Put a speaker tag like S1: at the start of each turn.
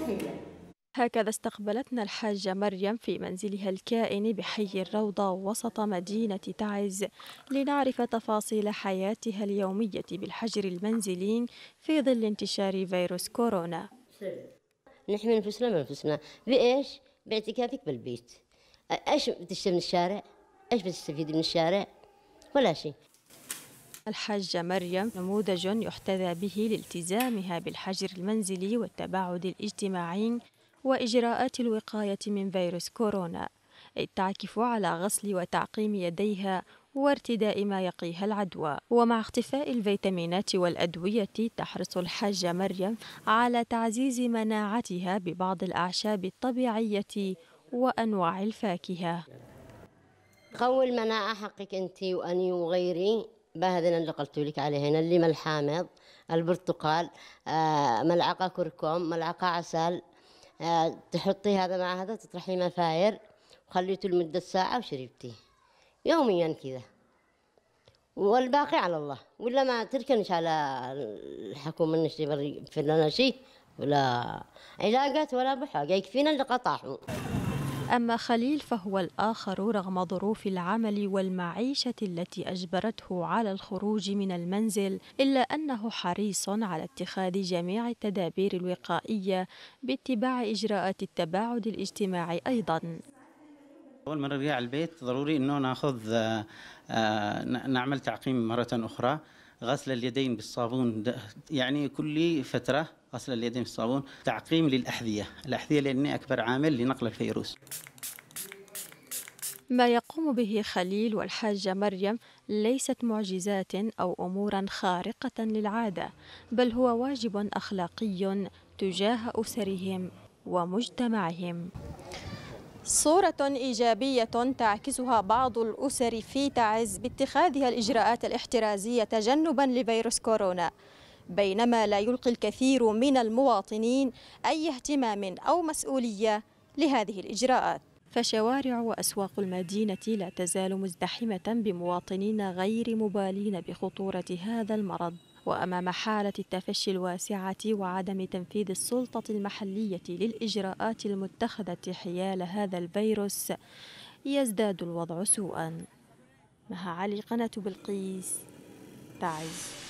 S1: تحية هكذا استقبلتنا الحاجة مريم في منزلها الكائن بحي الروضة وسط مدينة تعز لنعرف تفاصيل حياتها اليومية بالحجر المنزلي في ظل
S2: انتشار فيروس كورونا نحمي انفسنا من انفسنا بايش؟ باعتكافك بالبيت ايش بتشتري من الشارع؟ ايش بتستفيدي من الشارع؟ ولا شيء الحاجة مريم نموذج يحتذى به لالتزامها
S1: بالحجر المنزلي والتباعد الاجتماعي وإجراءات الوقاية من فيروس كورونا إذ تعكف على غسل وتعقيم يديها وارتداء ما يقيها العدوى ومع اختفاء الفيتامينات والأدوية تحرص الحاجة مريم على تعزيز مناعتها ببعض الأعشاب الطبيعية وأنواع الفاكهة
S2: قوي المناعة حقك أنت وأني وغيري بهذه اللي قلت لك عليه هنا اللي الحامض البرتقال آه، ملعقة كركم ملعقة عسل آه، تحطي هذا مع هذا تطرحي مفاير وخليته لمدة ساعة وشربتيه يوميا كذا والباقي على الله ولا ما تركنش على الحكومة نشري في لنا شيء ولا علاقات ولا بحاجة يكفينا اللي قطعهم أما خليل فهو الآخر رغم ظروف العمل والمعيشة التي
S1: أجبرته على الخروج من المنزل إلا أنه حريص على اتخاذ جميع التدابير الوقائية باتباع إجراءات التباعد الاجتماعي أيضا
S3: أول ما نرجع البيت ضروري أنه نأخذ آه، آه، نعمل تعقيم مرة أخرى غسل اليدين بالصابون يعني كل فترة غسل اليدين بالصابون تعقيم للأحذية الأحذية لأن أكبر عامل لنقل الفيروس
S1: ما يقوم به خليل والحاجة مريم ليست معجزات أو أمورا خارقة للعادة بل هو واجب أخلاقي تجاه أسرهم ومجتمعهم صورة إيجابية تعكسها بعض الأسر في تعز باتخاذها الإجراءات الاحترازية تجنبا لفيروس كورونا بينما لا يلقي الكثير من المواطنين أي اهتمام أو مسؤولية لهذه الإجراءات فشوارع وأسواق المدينة لا تزال مزدحمة بمواطنين غير مبالين بخطورة هذا المرض وأمام حالة التفشي الواسعة وعدم تنفيذ السلطة المحلية للإجراءات المتخذة حيال هذا الفيروس يزداد الوضع سوءا مها علي قناة بلقيس تعز